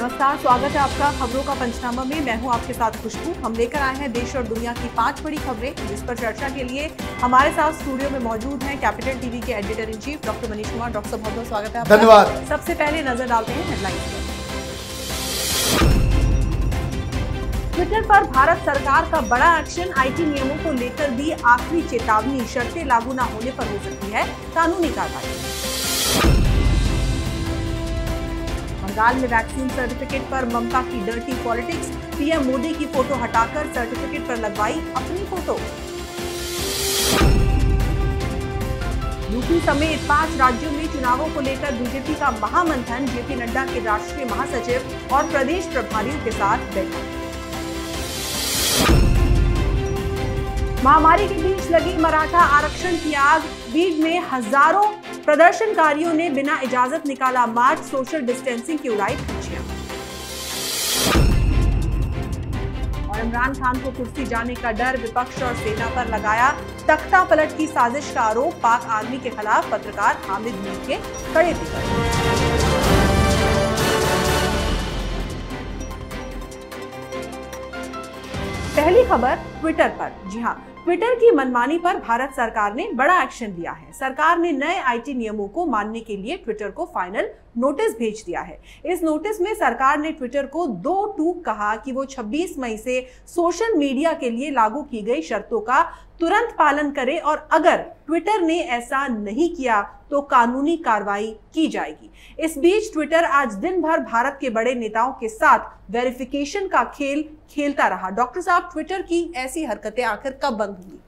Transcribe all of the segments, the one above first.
नमस्कार स्वागत है आपका खबरों का पंचनामा में मैं हूं आपके साथ खुशबू हम लेकर आए हैं देश और दुनिया की पांच बड़ी खबरें जिस पर चर्चा के लिए हमारे साथ स्टूडियो में मौजूद हैं कैपिटल टीवी के editor in chief doctor Manish Kumar doctor बहुत बहुत स्वागत है धन्यवाद सबसे पहले नजर डालते हैं हेडलाइन ट्विटर पर भारत सरकार का बड़ा एक्शन आईटी नियमों को लेकर दी आखिरी चेतावनी शर्तें लागू न होने पर हो सकती है कानूनी कार्रवाई बंगाल में वैक्सीन सर्टिफिकेट पर ममता की डर्टी पॉलिटिक्स पीएम मोदी की फोटो हटाकर सर्टिफिकेट पर लगवाई अपनी फोटो यूपी समेत पांच राज्यों में चुनावों को लेकर बीजेपी का महामंथन जेपी नड्डा के राष्ट्रीय महासचिव और प्रदेश प्रभारियों के साथ बैठक महामारी के बीच लगी मराठा आरक्षण की आग बीड में हजारों प्रदर्शनकारियों ने बिना इजाजत निकाला मार्च सोशल डिस्टेंसिंग की उड़ाई पूछिया और इमरान खान को कुर्सी जाने का डर विपक्ष और सेना पर लगाया तख्ता पलट की साजिश का आरोप पाक आर्मी के खिलाफ पत्रकार हामिद मीर के कड़े दिखाए पहली खबर ट्विटर पर जी हाँ ट्विटर की मनमानी पर भारत सरकार ने बड़ा एक्शन लिया है सरकार ने नए आईटी नियमों को मानने के लिए ट्विटर को फाइनल नोटिस भेज दिया है इस नोटिस में सरकार ने ट्विटर को दो टूक कहा कि वो 26 मई से सोशल मीडिया के लिए लागू की गई शर्तों का तुरंत पालन करे और अगर ट्विटर ने ऐसा नहीं किया तो कानूनी कार्रवाई की जाएगी इस बीच ट्विटर आज दिन भर भारत के बड़े नेताओं के साथ वेरिफिकेशन का खेल खेलता रहा डॉक्टर साहब ट्विटर की ऐसी हरकतें आखिर कब बंद होंगी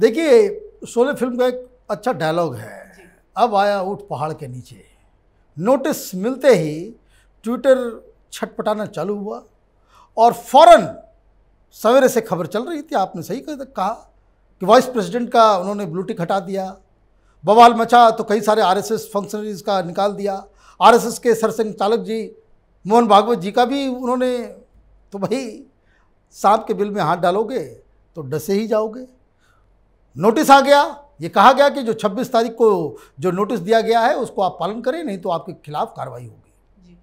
देखिए सोलह फिल्म का एक अच्छा डायलॉग है अब आया उठ पहाड़ के नीचे नोटिस मिलते ही ट्विटर छटपटाना चालू हुआ और फौरन सवेरे से खबर चल रही थी आपने सही कहा कि वाइस प्रेसिडेंट का उन्होंने ब्लूटिक हटा दिया बवाल मचा तो कई सारे आरएसएस फंक्शनरीज का निकाल दिया आरएसएस के चालक जी मोहन भागवत जी का भी उन्होंने तो भाई सांप के बिल में हाथ डालोगे तो डसे ही जाओगे नोटिस आ गया ये कहा गया कि जो 26 तारीख को जो नोटिस दिया गया है उसको आप पालन करें नहीं तो आपके खिलाफ कार्रवाई होगी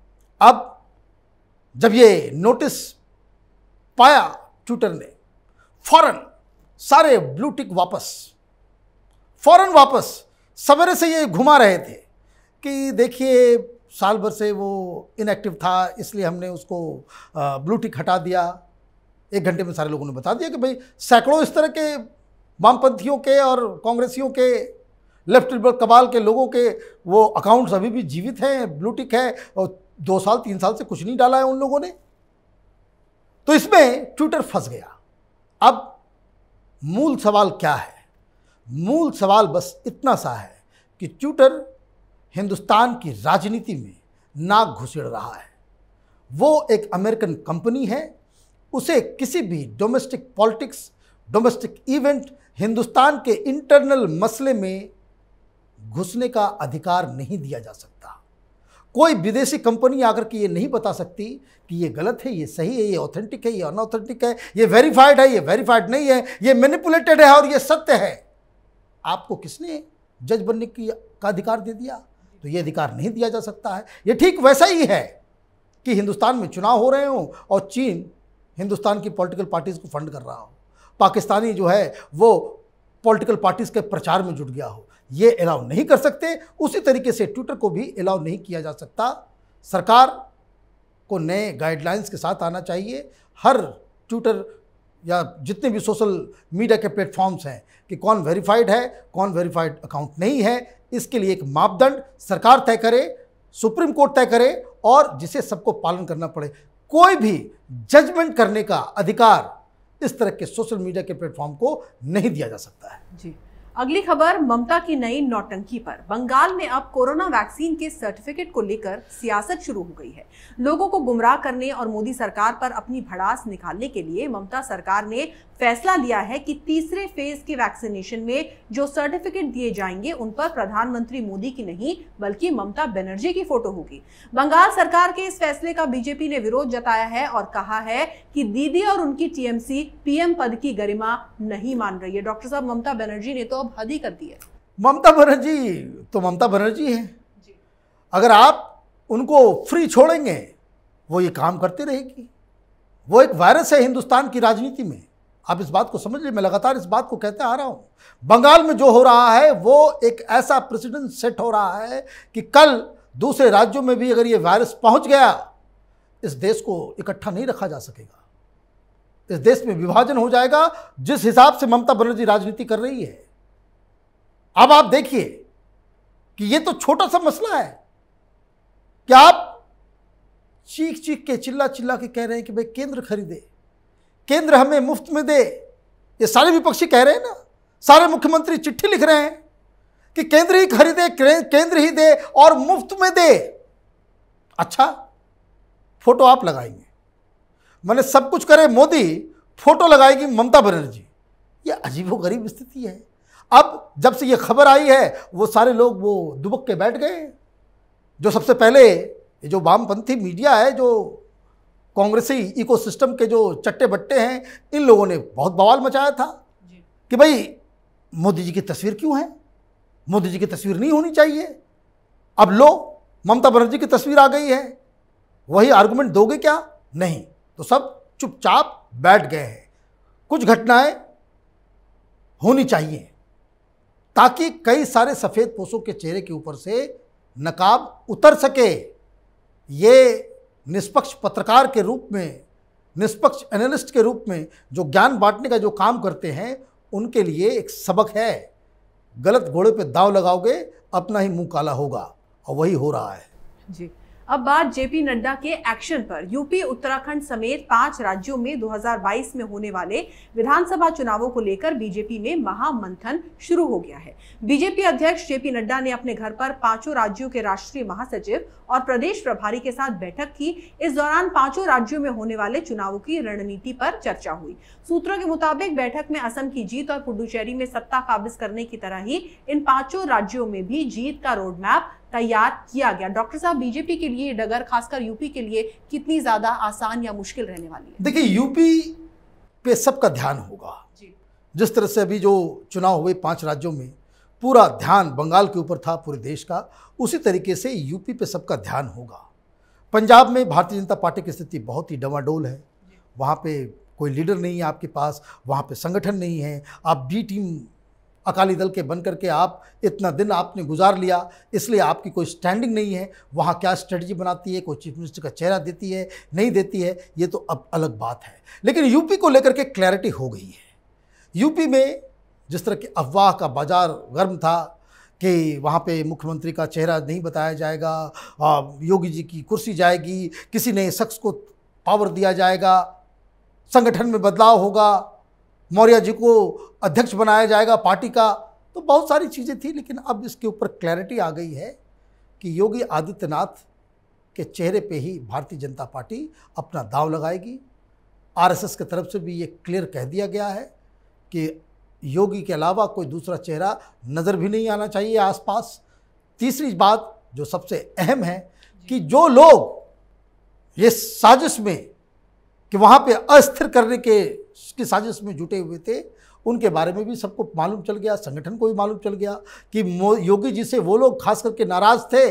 अब जब ये नोटिस पाया ट्विटर ने फौरन सारे ब्लू टिक वापस फौरन वापस सवेरे से ये घुमा रहे थे कि देखिए साल भर से वो इनएक्टिव था इसलिए हमने उसको ब्लू टिक हटा दिया एक घंटे में सारे लोगों ने बता दिया कि भाई सैकड़ों इस तरह के वामपंथियों के और कांग्रेसियों के लेफ्ट लिबरल कबाल के लोगों के वो अकाउंट्स अभी भी जीवित हैं ब्लूटिक है और दो साल तीन साल से कुछ नहीं डाला है उन लोगों ने तो इसमें ट्विटर फंस गया अब मूल सवाल क्या है मूल सवाल बस इतना सा है कि ट्विटर हिंदुस्तान की राजनीति में नाक घुसड़ रहा है वो एक अमेरिकन कंपनी है उसे किसी भी domestic politics domestic event Hindustan के इंटरनल मसले में घुसने का अधिकार नहीं दिया जा सकता कोई विदेशी कंपनी आकर के ये नहीं बता सकती कि ये गलत है ये सही है ये ऑथेंटिक है ये अनऑथेंटिक है ये वेरीफाइड है ये वेरीफाइड नहीं है ये मैनिपुलेटेड है और ये सत्य है आपको किसने जज बनने की का अधिकार दे दिया तो ये अधिकार नहीं दिया जा सकता है ये ठीक वैसा ही है कि हिंदुस्तान में चुनाव हो रहे हों और चीन हिंदुस्तान की पॉलिटिकल पार्टीज़ को फंड कर रहा हो पाकिस्तानी जो है वो पॉलिटिकल पार्टीज़ के प्रचार में जुट गया हो ये अलाउ नहीं कर सकते उसी तरीके से ट्विटर को भी अलाउ नहीं किया जा सकता सरकार को नए गाइडलाइंस के साथ आना चाहिए हर ट्विटर या जितने भी सोशल मीडिया के प्लेटफॉर्म्स हैं कि कौन वेरीफाइड है कौन वेरीफाइड अकाउंट नहीं है इसके लिए एक मापदंड सरकार तय करे सुप्रीम कोर्ट तय करे और जिसे सबको पालन करना पड़े कोई भी जजमेंट करने का अधिकार इस तरह के सोशल मीडिया के प्लेटफॉर्म को नहीं दिया जा सकता है जी अगली खबर ममता की नई नौटंकी पर बंगाल में अब कोरोना वैक्सीन के सर्टिफिकेट को लेकर सियासत शुरू हो गई है लोगों को गुमराह करने और मोदी सरकार पर अपनी भड़ास निकालने के लिए ममता सरकार ने फैसला लिया है कि तीसरे फेज के वैक्सीनेशन में जो सर्टिफिकेट दिए जाएंगे उन पर प्रधानमंत्री मोदी की नहीं बल्कि ममता बनर्जी की फोटो होगी बंगाल सरकार के इस फैसले का बीजेपी ने विरोध जताया है और कहा है कि दीदी और उनकी टीएमसी पीएम पद की गरिमा नहीं मान रही है डॉक्टर साहब ममता बनर्जी ने तो अब हद ही कर दी है ममता बनर्जी तो ममता बनर्जी है अगर आप उनको फ्री छोड़ेंगे वो ये काम करती रहेगी वो एक वायरस है हिंदुस्तान की राजनीति में आप इस बात को समझ लीजिए मैं लगातार इस बात को कहते आ रहा हूं बंगाल में जो हो रहा है वो एक ऐसा प्रेसिडेंट सेट हो रहा है कि कल दूसरे राज्यों में भी अगर ये वायरस पहुंच गया इस देश को इकट्ठा नहीं रखा जा सकेगा इस देश में विभाजन हो जाएगा जिस हिसाब से ममता बनर्जी राजनीति कर रही है अब आप देखिए कि ये तो छोटा सा मसला है क्या आप चीख चीख के चिल्ला चिल्ला के कह रहे हैं कि भाई केंद्र खरीदे केंद्र हमें मुफ्त में दे ये सारे विपक्षी कह रहे हैं ना सारे मुख्यमंत्री चिट्ठी लिख रहे हैं कि केंद्र ही खरीदे केंद्र ही दे और मुफ्त में दे अच्छा फोटो आप लगाएंगे मैंने सब कुछ करे मोदी फोटो लगाएगी ममता बनर्जी ये अजीबो गरीब स्थिति है अब जब से ये खबर आई है वो सारे लोग वो दुबक के बैठ गए जो सबसे पहले जो वामपंथी मीडिया है जो कांग्रेसी इकोसिस्टम के जो चट्टे बट्टे हैं इन लोगों ने बहुत बवाल मचाया था कि भाई मोदी जी की तस्वीर क्यों है मोदी जी की तस्वीर नहीं होनी चाहिए अब लो ममता बनर्जी की तस्वीर आ गई है वही आर्गूमेंट दोगे क्या नहीं तो सब चुपचाप बैठ गए हैं कुछ घटनाएं होनी चाहिए ताकि कई सारे सफ़ेद पोषों के चेहरे के ऊपर से नकाब उतर सके ये निष्पक्ष पत्रकार के रूप में निष्पक्ष एनालिस्ट के रूप में जो ज्ञान बांटने का जो काम करते हैं उनके लिए एक सबक है गलत घोड़े पे दाव लगाओगे अपना ही मुंह काला होगा और वही हो रहा है जी अब बात जेपी नड्डा के एक्शन पर यूपी उत्तराखंड समेत पांच राज्यों में 2022 में होने वाले विधानसभा चुनावों को लेकर बीजेपी में महामंथन शुरू हो गया है बीजेपी अध्यक्ष जेपी नड्डा ने अपने घर पर पांचों राज्यों के राष्ट्रीय महासचिव और प्रदेश प्रभारी के साथ बैठक की इस दौरान पांचों राज्यों में होने वाले चुनावों की रणनीति पर चर्चा हुई सूत्रों के मुताबिक बैठक में असम की जीत और पुडुचेरी में सत्ता काबिज करने की तरह ही इन पांचों राज्यों में भी जीत का रोडमैप तैयार किया गया डॉक्टर साहब बीजेपी के लिए डगर खासकर यूपी के लिए कितनी ज़्यादा आसान या मुश्किल रहने वाली है देखिए यूपी पे सबका ध्यान होगा जिस तरह से अभी जो चुनाव हुए पाँच राज्यों में पूरा ध्यान बंगाल के ऊपर था पूरे देश का उसी तरीके से यूपी पे सबका ध्यान होगा पंजाब में भारतीय जनता पार्टी की स्थिति बहुत ही डवाडोल है वहाँ पे कोई लीडर नहीं है आपके पास वहाँ पे संगठन नहीं है आप बी टीम अकाली दल के बन करके आप इतना दिन आपने गुजार लिया इसलिए आपकी कोई स्टैंडिंग नहीं है वहाँ क्या स्ट्रेटजी बनाती है कोई चीफ मिनिस्टर का चेहरा देती है नहीं देती है ये तो अब अलग बात है लेकिन यूपी को लेकर के क्लैरिटी हो गई है यूपी में जिस तरह की अफवाह का बाजार गर्म था कि वहाँ पे मुख्यमंत्री का चेहरा नहीं बताया जाएगा योगी जी की कुर्सी जाएगी किसी नए शख्स को पावर दिया जाएगा संगठन में बदलाव होगा मौर्य जी को अध्यक्ष बनाया जाएगा पार्टी का तो बहुत सारी चीज़ें थी लेकिन अब इसके ऊपर क्लैरिटी आ गई है कि योगी आदित्यनाथ के चेहरे पे ही भारतीय जनता पार्टी अपना दाव लगाएगी आरएसएस की तरफ से भी ये क्लियर कह दिया गया है कि योगी के अलावा कोई दूसरा चेहरा नज़र भी नहीं आना चाहिए आसपास तीसरी बात जो सबसे अहम है कि जो लोग ये साजिश में कि वहाँ पे अस्थिर करने के की साजिश में जुटे हुए थे उनके बारे में भी सबको मालूम चल गया संगठन को भी मालूम चल गया कि योगी जी से वो लोग खास करके नाराज़ थे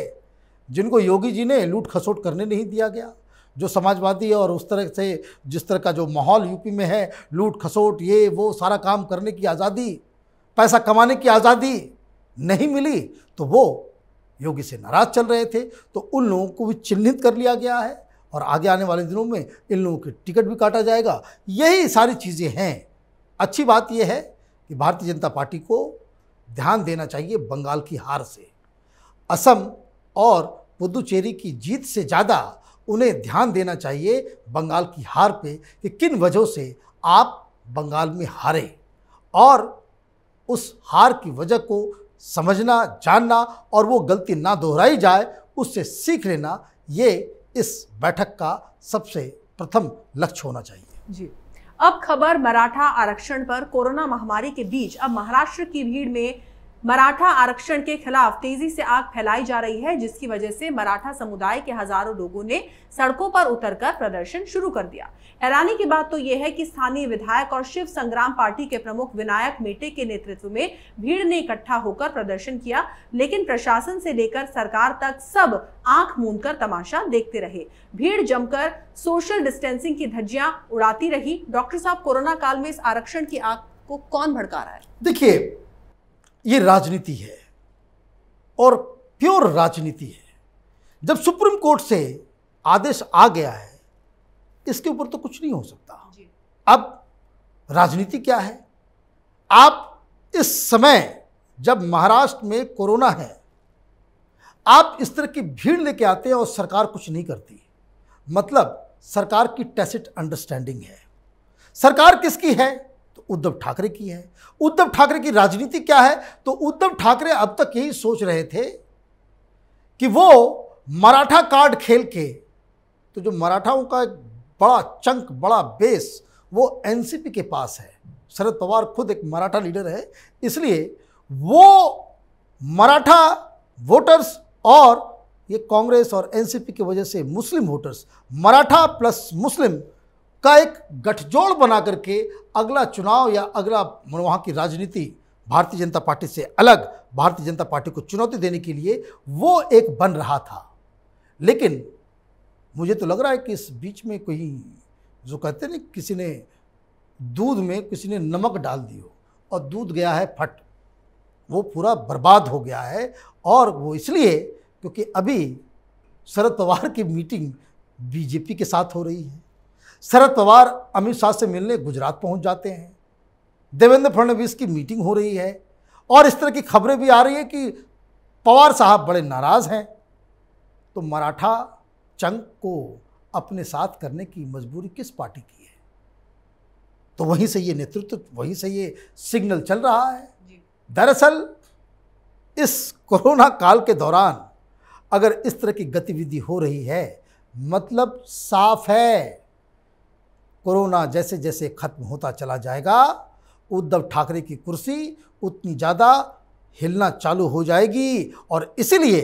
जिनको योगी जी ने लूट खसोट करने नहीं दिया गया जो समाजवादी और उस तरह से जिस तरह का जो माहौल यूपी में है लूट खसोट ये वो सारा काम करने की आज़ादी पैसा कमाने की आज़ादी नहीं मिली तो वो योगी से नाराज़ चल रहे थे तो उन लोगों को भी चिन्हित कर लिया गया है और आगे आने वाले दिनों में इन लोगों के टिकट भी काटा जाएगा यही सारी चीज़ें हैं अच्छी बात यह है कि भारतीय जनता पार्टी को ध्यान देना चाहिए बंगाल की हार से असम और पुदुचेरी की जीत से ज़्यादा उन्हें ध्यान देना चाहिए बंगाल की हार पे कि किन वजहों से आप बंगाल में हारे और उस हार की वजह को समझना जानना और वो गलती ना दोहराई जाए उससे सीख लेना ये इस बैठक का सबसे प्रथम लक्ष्य होना चाहिए जी अब खबर मराठा आरक्षण पर कोरोना महामारी के बीच अब महाराष्ट्र की भीड़ में मराठा आरक्षण के खिलाफ तेजी से आग फैलाई जा रही है जिसकी वजह से मराठा समुदाय के हजारों लोगों ने सड़कों पर उतरकर प्रदर्शन शुरू कर दिया हैरानी की बात तो यह है कि स्थानीय विधायक और शिव संग्राम पार्टी के प्रमुख विनायक मेटे के नेतृत्व में भीड़ ने इकट्ठा होकर प्रदर्शन किया लेकिन प्रशासन से लेकर सरकार तक सब आंख मूंद कर तमाशा देखते रहे भीड़ जमकर सोशल डिस्टेंसिंग की धज्जियां उड़ाती रही डॉक्टर साहब कोरोना काल में इस आरक्षण की आग को कौन भड़का रहा है देखिए ये राजनीति है और प्योर राजनीति है जब सुप्रीम कोर्ट से आदेश आ गया है इसके ऊपर तो कुछ नहीं हो सकता अब राजनीति क्या है आप इस समय जब महाराष्ट्र में कोरोना है आप इस तरह की भीड़ लेके आते हैं और सरकार कुछ नहीं करती मतलब सरकार की टेसिट अंडरस्टैंडिंग है सरकार किसकी है उद्धव ठाकरे की है उद्धव ठाकरे की राजनीति क्या है तो उद्धव ठाकरे अब तक यही सोच रहे थे कि वो मराठा कार्ड खेल के तो जो मराठाओं का एक बड़ा चंक बड़ा बेस वो एनसीपी के पास है शरद पवार खुद एक मराठा लीडर है इसलिए वो मराठा वोटर्स और ये कांग्रेस और एनसीपी की वजह से मुस्लिम वोटर्स मराठा प्लस मुस्लिम का एक गठजोड़ बना करके अगला चुनाव या अगला वहाँ की राजनीति भारतीय जनता पार्टी से अलग भारतीय जनता पार्टी को चुनौती देने के लिए वो एक बन रहा था लेकिन मुझे तो लग रहा है कि इस बीच में कोई जो कहते ना किसी ने दूध में किसी ने नमक डाल दी हो और दूध गया है फट वो पूरा बर्बाद हो गया है और वो इसलिए क्योंकि अभी शरद पवार की मीटिंग बीजेपी के साथ हो रही है शरद पवार अमित शाह से मिलने गुजरात पहुंच जाते हैं देवेंद्र फडणवीस की मीटिंग हो रही है और इस तरह की खबरें भी आ रही है कि पवार साहब बड़े नाराज़ हैं तो मराठा चंग को अपने साथ करने की मजबूरी किस पार्टी की है तो वहीं से ये नेतृत्व वहीं से ये सिग्नल चल रहा है दरअसल इस कोरोना काल के दौरान अगर इस तरह की गतिविधि हो रही है मतलब साफ है कोरोना जैसे जैसे खत्म होता चला जाएगा उद्धव ठाकरे की कुर्सी उतनी ज़्यादा हिलना चालू हो जाएगी और इसीलिए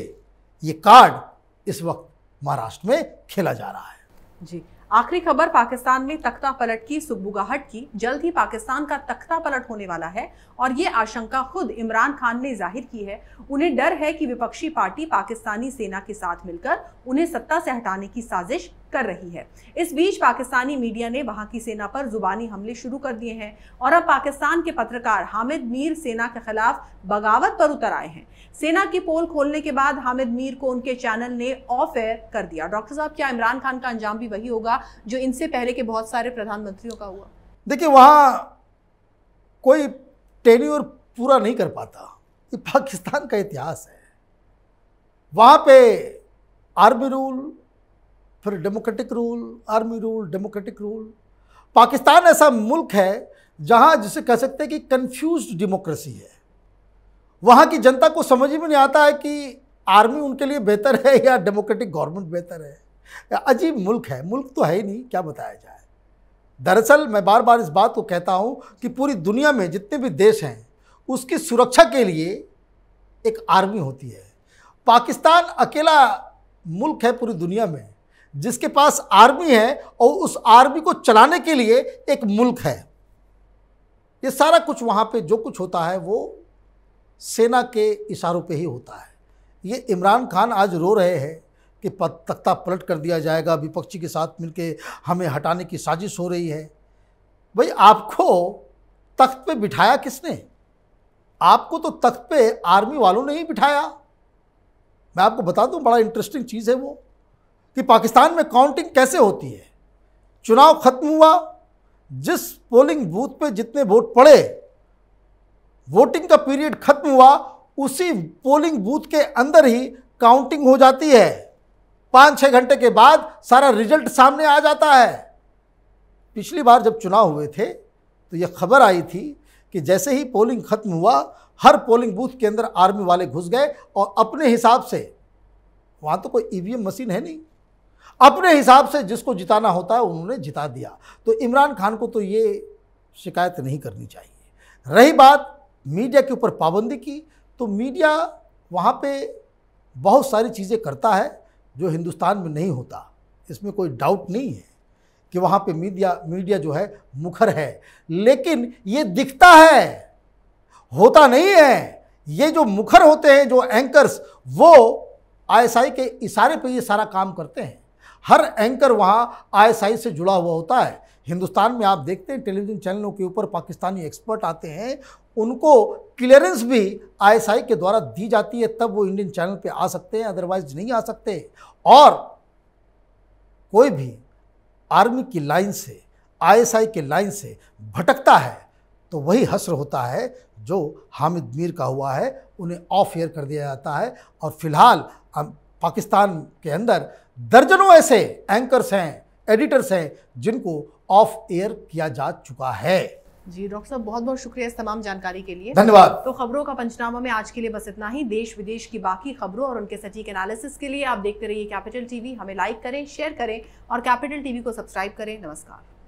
ये कार्ड इस वक्त महाराष्ट्र में खेला जा रहा है जी आखिरी खबर पाकिस्तान में तख्ता पलट की सुबुगाहट की जल्द ही पाकिस्तान का तख्ता पलट होने वाला है और ये आशंका खुद इमरान खान ने जाहिर की है उन्हें डर है कि विपक्षी पार्टी पाकिस्तानी सेना के साथ मिलकर उन्हें सत्ता से हटाने की साजिश कर रही है इस बीच पाकिस्तानी मीडिया ने वहां की सेना पर जुबानी हमले शुरू कर दिए हैं और अब पाकिस्तान के पत्रकार हामिद मीर सेना के खिलाफ बगावत पर उतर आए हैं सेना की पोल खोलने के बाद हामिद मीर को उनके चैनल ने ऑफ एयर कर दिया डॉक्टर साहब क्या इमरान खान का अंजाम भी वही होगा जो इनसे पहले के बहुत सारे प्रधानमंत्रियों का हुआ देखिए वहाँ कोई टेन्योर पूरा नहीं कर पाता ये पाकिस्तान का इतिहास है वहाँ पे आर्मी रूल फिर democratic rule army rule democratic rule Pakistan ऐसा मुल्क है जहाँ जिसे कह सकते हैं कि कन्फ्यूज डेमोक्रेसी है वहाँ की जनता को समझ में नहीं आता है कि आर्मी उनके लिए बेहतर है या डेमोक्रेटिक गवर्नमेंट बेहतर है अजीब मुल्क है मुल्क तो है ही नहीं क्या बताया जाए दरअसल मैं बार बार इस बात को कहता हूँ कि पूरी दुनिया में जितने भी देश हैं उसकी सुरक्षा के लिए एक आर्मी होती है पाकिस्तान अकेला मुल्क है पूरी दुनिया में जिसके पास आर्मी है और उस आर्मी को चलाने के लिए एक मुल्क है ये सारा कुछ वहाँ पे जो कुछ होता है वो सेना के इशारों पे ही होता है ये इमरान खान आज रो रहे हैं कि तख्ता पलट कर दिया जाएगा विपक्षी के साथ मिलके हमें हटाने की साजिश हो रही है भाई आपको तख्त पे बिठाया किसने आपको तो तख्त पे आर्मी वालों ने ही बिठाया मैं आपको बता दूं बड़ा इंटरेस्टिंग चीज़ है वो कि पाकिस्तान में काउंटिंग कैसे होती है चुनाव खत्म हुआ जिस पोलिंग बूथ पे जितने वोट पड़े वोटिंग का पीरियड खत्म हुआ उसी पोलिंग बूथ के अंदर ही काउंटिंग हो जाती है पाँच छः घंटे के बाद सारा रिजल्ट सामने आ जाता है पिछली बार जब चुनाव हुए थे तो यह खबर आई थी कि जैसे ही पोलिंग खत्म हुआ हर पोलिंग बूथ के अंदर आर्मी वाले घुस गए और अपने हिसाब से वहाँ तो कोई ईवीएम e मशीन है नहीं अपने हिसाब से जिसको जिताना होता है उन्होंने जिता दिया तो इमरान खान को तो ये शिकायत नहीं करनी चाहिए रही बात मीडिया के ऊपर पाबंदी की तो मीडिया वहाँ पे बहुत सारी चीज़ें करता है जो हिंदुस्तान में नहीं होता इसमें कोई डाउट नहीं है कि वहाँ पे मीडिया मीडिया जो है मुखर है लेकिन ये दिखता है होता नहीं है ये जो मुखर होते हैं जो एंकर्स वो आईएसआई के इशारे पे ये सारा काम करते हैं हर एंकर वहाँ आईएसआई से जुड़ा हुआ होता है हिंदुस्तान में आप देखते हैं टेलीविज़न चैनलों के ऊपर पाकिस्तानी एक्सपर्ट आते हैं उनको क्लियरेंस भी आईएसआई के द्वारा दी जाती है तब वो इंडियन चैनल पे आ सकते हैं अदरवाइज नहीं आ सकते और कोई भी आर्मी की लाइन से आईएसआई के लाइन से भटकता है तो वही हसर होता है जो हामिद मीर का हुआ है उन्हें ऑफ एयर कर दिया जाता है और फिलहाल पाकिस्तान के अंदर दर्जनों ऐसे एंकर्स हैं एडिटर्स हैं जिनको ऑफ एयर किया जा चुका है जी डॉक्टर साहब बहुत बहुत शुक्रिया इस तमाम जानकारी के लिए धन्यवाद तो खबरों का पंचनामा में आज के लिए बस इतना ही देश विदेश की बाकी खबरों और उनके सटीक एनालिसिस के लिए आप देखते रहिए कैपिटल टीवी हमें लाइक करें शेयर करें और कैपिटल टीवी को सब्सक्राइब करें नमस्कार